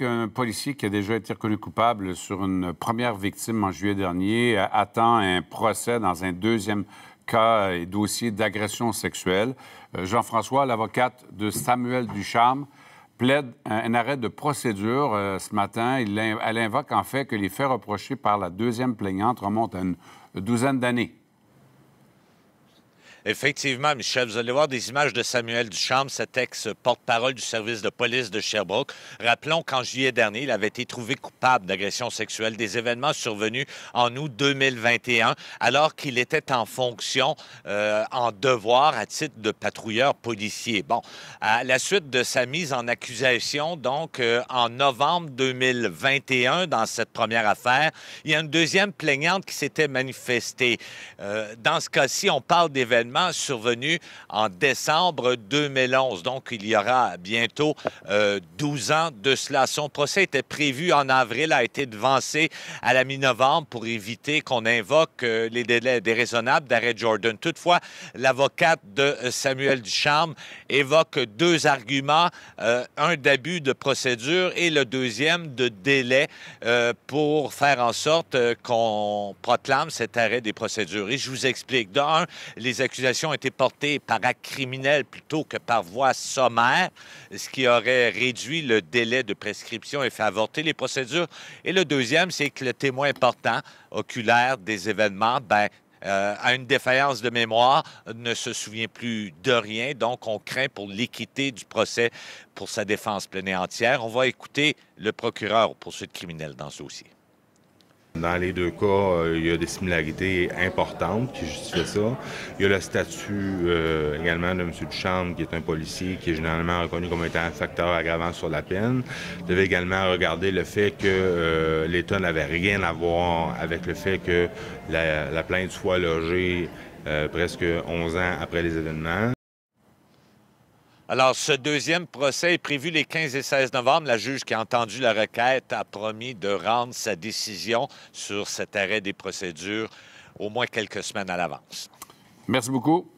un policier qui a déjà été reconnu coupable sur une première victime en juillet dernier euh, attend un procès dans un deuxième cas et dossier d'agression sexuelle. Euh, Jean-François, l'avocate de Samuel Ducharme, plaide un arrêt de procédure euh, ce matin. elle invoque en fait que les faits reprochés par la deuxième plaignante remontent à une douzaine d'années. Effectivement, Michel, vous allez voir des images de Samuel Duchamp, cet ex-porte-parole du service de police de Sherbrooke. Rappelons qu'en juillet dernier, il avait été trouvé coupable d'agression sexuelle des événements survenus en août 2021, alors qu'il était en fonction, euh, en devoir à titre de patrouilleur policier. Bon, à la suite de sa mise en accusation, donc euh, en novembre 2021, dans cette première affaire, il y a une deuxième plaignante qui s'était manifestée. Euh, dans ce cas-ci, on parle d'événements survenu en décembre 2011. Donc, il y aura bientôt 12 euh, ans de cela. Son procès était prévu en avril, a été devancé à la mi-novembre pour éviter qu'on invoque euh, les délais déraisonnables d'arrêt Jordan. Toutefois, l'avocate de euh, Samuel Ducharme évoque deux arguments, un d'abus de procédure et le deuxième de délai pour faire en sorte qu'on proclame cet arrêt des procédures. Et je vous explique. D'un, les accusations a été portée par acte criminel plutôt que par voie sommaire, ce qui aurait réduit le délai de prescription et fait avorter les procédures. Et le deuxième, c'est que le témoin important, oculaire des événements, ben, euh, une défaillance de mémoire, ne se souvient plus de rien. Donc, on craint pour l'équité du procès pour sa défense pleine et entière. On va écouter le procureur pour poursuites criminelles dans ce dossier. Dans les deux cas, euh, il y a des similarités importantes qui justifient ça. Il y a le statut euh, également de M. Duchamp, qui est un policier qui est généralement reconnu comme étant un facteur aggravant sur la peine. Il devait également regarder le fait que euh, l'État n'avait rien à voir avec le fait que la, la plainte soit logée presque 11 ans après les événements. Alors, ce deuxième procès est prévu les 15 et 16 novembre. La juge qui a entendu la requête a promis de rendre sa décision sur cet arrêt des procédures au moins quelques semaines à l'avance. Merci beaucoup.